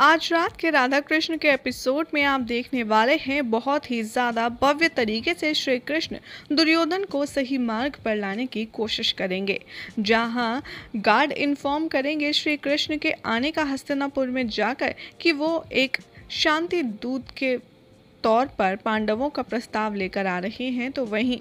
आज रात के राधा कृष्ण के एपिसोड में आप देखने वाले हैं बहुत ही ज़्यादा भव्य तरीके से श्री कृष्ण दुर्योधन को सही मार्ग पर लाने की कोशिश करेंगे जहां गार्ड इन्फॉर्म करेंगे श्री कृष्ण के आने का हस्तिनापुर में जाकर कि वो एक शांति दूत के तौर पर पांडवों का प्रस्ताव लेकर आ रहे हैं तो वहीं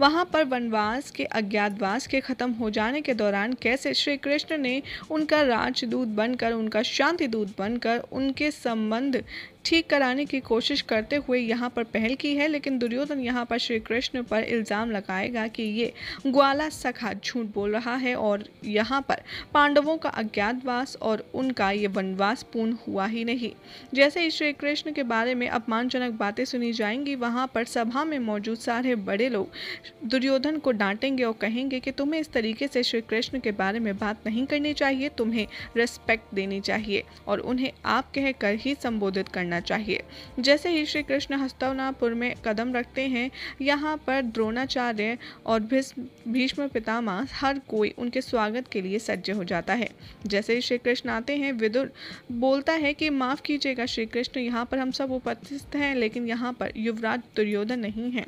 वहां पर वनवास के अज्ञातवास के ख़त्म हो जाने के दौरान कैसे श्री कृष्ण ने उनका राजदूत बनकर उनका शांति दूत बनकर उनके संबंध ठीक कराने की कोशिश करते हुए यहाँ पर पहल की है लेकिन दुर्योधन यहाँ पर श्री कृष्ण पर इल्ज़ाम लगाएगा कि ये ग्वाला सखा झूठ बोल रहा है और यहाँ पर पांडवों का अज्ञातवास और उनका ये वनवास पूर्ण हुआ ही नहीं जैसे ही श्री कृष्ण के बारे में अपमानजनक बातें सुनी जाएंगी वहाँ पर सभा में मौजूद सारे बड़े लोग दुर्योधन को डांटेंगे और कहेंगे कि तुम्हें इस तरीके से श्री कृष्ण के बारे में बात नहीं करनी चाहिए तुम्हें रेस्पेक्ट देनी चाहिए और उन्हें आप कहकर ही संबोधित करना करना चाहिए जैसे ही श्री कृष्ण हस्तवनापुर में कदम रखते हैं यहाँ पर द्रोणाचार्य और भीष्म पितामह हर कोई उनके स्वागत के लिए सज्ज हो जाता है जैसे ही श्री कृष्ण आते हैं विदुर बोलता है कि माफ़ कीजिएगा श्री कृष्ण यहाँ पर हम सब उपस्थित हैं लेकिन यहाँ पर युवराज दुर्योधन नहीं है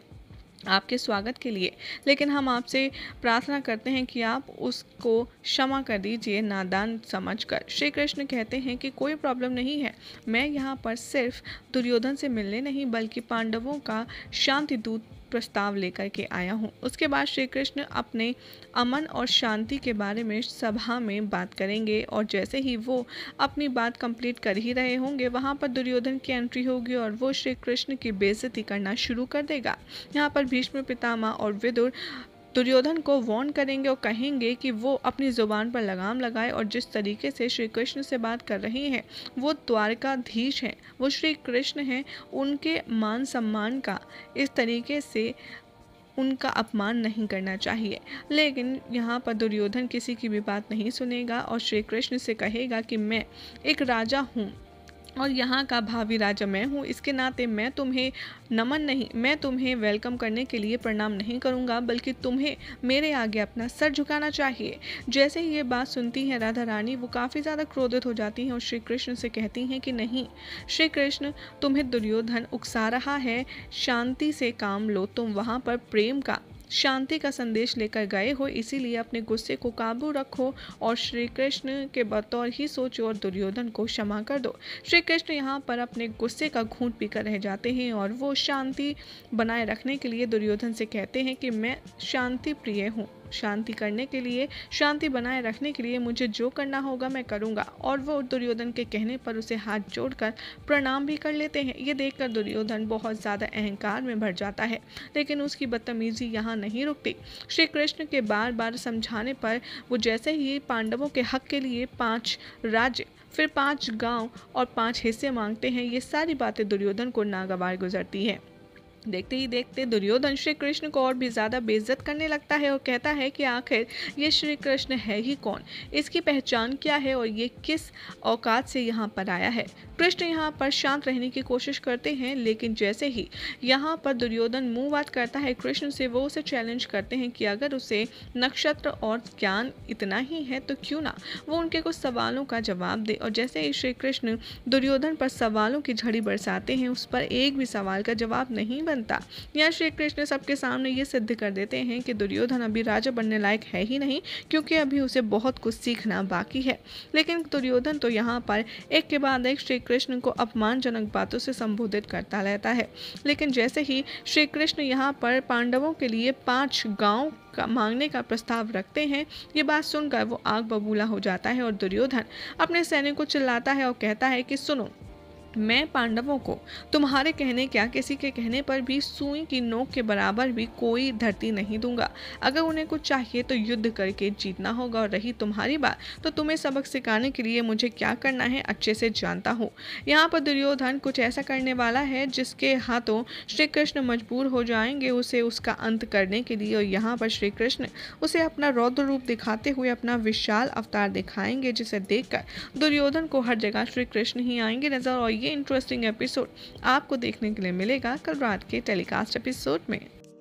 आपके स्वागत के लिए लेकिन हम आपसे प्रार्थना करते हैं कि आप उसको क्षमा कर दीजिए नादान समझकर श्री कृष्ण कहते हैं कि कोई प्रॉब्लम नहीं है मैं यहाँ पर सिर्फ दुर्योधन से मिलने नहीं बल्कि पांडवों का शांति दूत प्रस्ताव लेकर के आया हूँ उसके बाद श्री कृष्ण अपने अमन और शांति के बारे में सभा में बात करेंगे और जैसे ही वो अपनी बात कंप्लीट कर ही रहे होंगे वहाँ पर दुर्योधन की एंट्री होगी और वो श्री कृष्ण की बेजती करना शुरू कर देगा यहाँ पर भीष्म पितामा और विदुर दुर्योधन को वॉर्न करेंगे और कहेंगे कि वो अपनी ज़ुबान पर लगाम लगाए और जिस तरीके से श्री कृष्ण से बात कर रहे हैं वो द्वारकाधीश हैं वो श्री कृष्ण हैं उनके मान सम्मान का इस तरीके से उनका अपमान नहीं करना चाहिए लेकिन यहाँ पर दुर्योधन किसी की भी बात नहीं सुनेगा और श्री कृष्ण से कहेगा कि मैं एक राजा हूँ और यहाँ का भावी राजा मैं हूँ इसके नाते मैं तुम्हें नमन नहीं मैं तुम्हें वेलकम करने के लिए प्रणाम नहीं करूँगा बल्कि तुम्हें मेरे आगे अपना सर झुकाना चाहिए जैसे ही ये बात सुनती हैं राधा रानी वो काफ़ी ज़्यादा क्रोधित हो जाती हैं और श्री कृष्ण से कहती हैं कि नहीं श्री कृष्ण तुम्हें दुर्योधन उकसा रहा है शांति से काम लो तुम वहाँ पर प्रेम का शांति का संदेश लेकर गए हो इसीलिए अपने गुस्से को काबू रखो और श्री कृष्ण के बतौर ही सोचो और दुर्योधन को क्षमा कर दो श्री कृष्ण यहाँ पर अपने गुस्से का घूंट पीकर रह जाते हैं और वो शांति बनाए रखने के लिए दुर्योधन से कहते हैं कि मैं शांति प्रिय हूँ शांति करने के लिए शांति बनाए रखने के लिए मुझे जो करना होगा मैं करूँगा और वो दुर्योधन के कहने पर उसे हाथ जोड़कर प्रणाम भी कर लेते हैं ये देखकर दुर्योधन बहुत ज़्यादा अहंकार में भर जाता है लेकिन उसकी बदतमीजी यहाँ नहीं रुकती श्री कृष्ण के बार बार समझाने पर वो जैसे ही पांडवों के हक के लिए पाँच राज्य फिर पाँच गांव और पाँच हिस्से मांगते हैं ये सारी बातें दुर्योधन को नागवार गुजरती है देखते ही देखते दुर्योधन श्री कृष्ण को और भी ज़्यादा बेइज्जत करने लगता है और कहता है कि आखिर ये श्री कृष्ण है ही कौन इसकी पहचान क्या है और ये किस औकात से यहाँ पर आया है कृष्ण यहाँ पर शांत रहने की कोशिश करते हैं लेकिन जैसे ही यहाँ पर दुर्योधन मुँह बात करता है कृष्ण से वो उसे चैलेंज करते हैं कि अगर उसे नक्षत्र और ज्ञान इतना ही है तो क्यों ना वो उनके कुछ सवालों का जवाब दे और जैसे ही श्री कृष्ण दुर्योधन पर सवालों की झड़ी बरसाते हैं उस पर एक भी सवाल का जवाब नहीं बनता यहाँ श्री कृष्ण सबके सामने ये सिद्ध कर देते हैं कि दुर्योधन अभी राजा बनने लायक है ही नहीं क्योंकि अभी उसे बहुत कुछ सीखना बाकी है लेकिन दुर्योधन तो यहाँ पर एक के बाद एक श्री कृष्ण को अपमानजनक बातों से संबोधित करता रहता है लेकिन जैसे ही श्री कृष्ण यहाँ पर पांडवों के लिए पाँच गाँव का मांगने का प्रस्ताव रखते हैं ये बात सुनकर वो आग बबूला हो जाता है और दुर्योधन अपने सैनिक को चिल्लाता है और कहता है कि सुनो मैं पांडवों को तुम्हारे कहने क्या किसी के कहने पर भी सुई की नोक के बराबर भी कोई धरती नहीं दूंगा अगर उन्हें कुछ चाहिए तो युद्ध करके जीतना होगा और रही तुम्हारी बात तो तुम्हें सबक सिखाने के लिए मुझे क्या करना है अच्छे से जानता हूँ यहाँ पर दुर्योधन कुछ ऐसा करने वाला है जिसके हाथों श्री कृष्ण मजबूर हो जाएंगे उसे उसका अंत करने के लिए और यहाँ पर श्री कृष्ण उसे अपना रौद्र रूप दिखाते हुए अपना विशाल अवतार दिखाएंगे जिसे देखकर दुर्योधन को हर जगह श्री कृष्ण ही आएंगे नजर और ये इंटरेस्टिंग एपिसोड आपको देखने के लिए मिलेगा कल रात के टेलीकास्ट एपिसोड में